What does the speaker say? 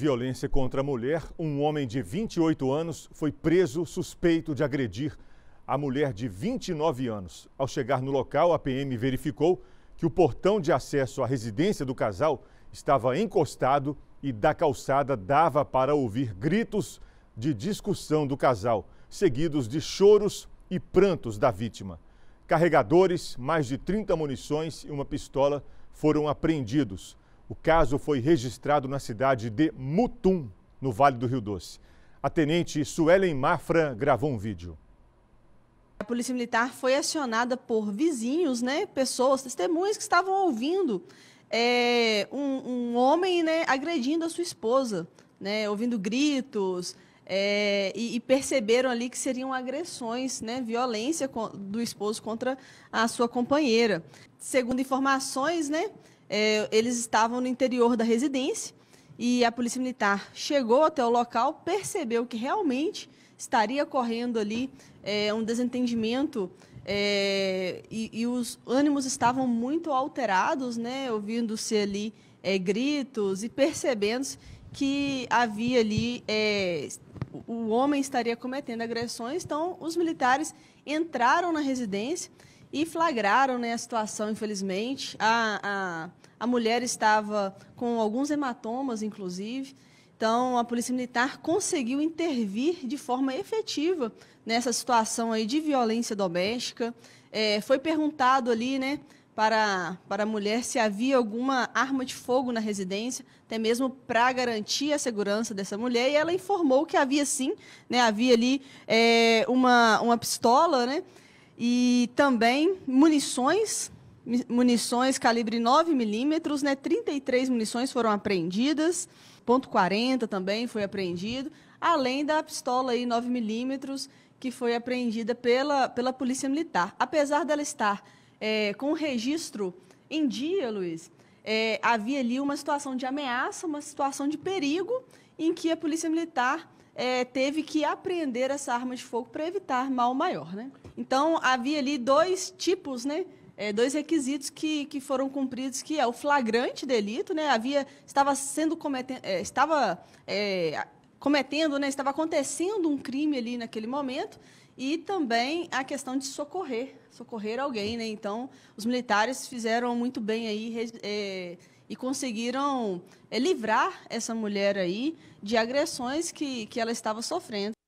Violência contra a mulher. Um homem de 28 anos foi preso suspeito de agredir a mulher de 29 anos. Ao chegar no local, a PM verificou que o portão de acesso à residência do casal estava encostado e da calçada dava para ouvir gritos de discussão do casal, seguidos de choros e prantos da vítima. Carregadores, mais de 30 munições e uma pistola foram apreendidos. O caso foi registrado na cidade de Mutum, no Vale do Rio Doce. A tenente Suelen Mafra gravou um vídeo. A polícia militar foi acionada por vizinhos, né, pessoas, testemunhas que estavam ouvindo é, um, um, homem né, agredindo a sua esposa, né, ouvindo gritos, é, e, e, perceberam ali que seriam agressões, né, violência do esposo contra a sua companheira. Segundo informações, né, é, eles estavam no interior da residência e a polícia militar chegou até o local, percebeu que realmente estaria correndo ali é, um desentendimento é, e, e, os ânimos estavam muito alterados, né, ouvindo-se ali é, gritos e percebendo que havia ali é, o homem estaria cometendo agressões, então os militares entraram na residência e flagraram né, a situação, infelizmente. A, a, a mulher estava com alguns hematomas, inclusive. Então, a Polícia Militar conseguiu intervir de forma efetiva nessa situação aí de violência doméstica. É, foi perguntado ali, né, para, para a mulher se havia alguma arma de fogo na residência, até mesmo para garantir a segurança dessa mulher, e ela informou que havia sim, né, havia ali é, uma, uma pistola, né, e também munições, munições calibre 9 milímetros, né? 33 munições foram apreendidas, ponto 40 também foi apreendido, além da pistola aí 9 milímetros que foi apreendida pela, pela Polícia Militar. Apesar dela estar é, com registro em dia, Luiz, é, havia ali uma situação de ameaça, uma situação de perigo, em que a Polícia Militar é, teve que apreender essa arma de fogo para evitar mal maior. Né? Então, havia ali dois tipos, né? É, dois requisitos que, que foram cumpridos, que é o flagrante delito, né? Havia, estava sendo cometendo, é, estava é, cometendo, né, estava acontecendo um crime ali naquele momento, e também a questão de socorrer, socorrer alguém, né? Então, os militares fizeram muito bem aí é, e conseguiram é, livrar essa mulher aí de agressões que, que ela estava sofrendo.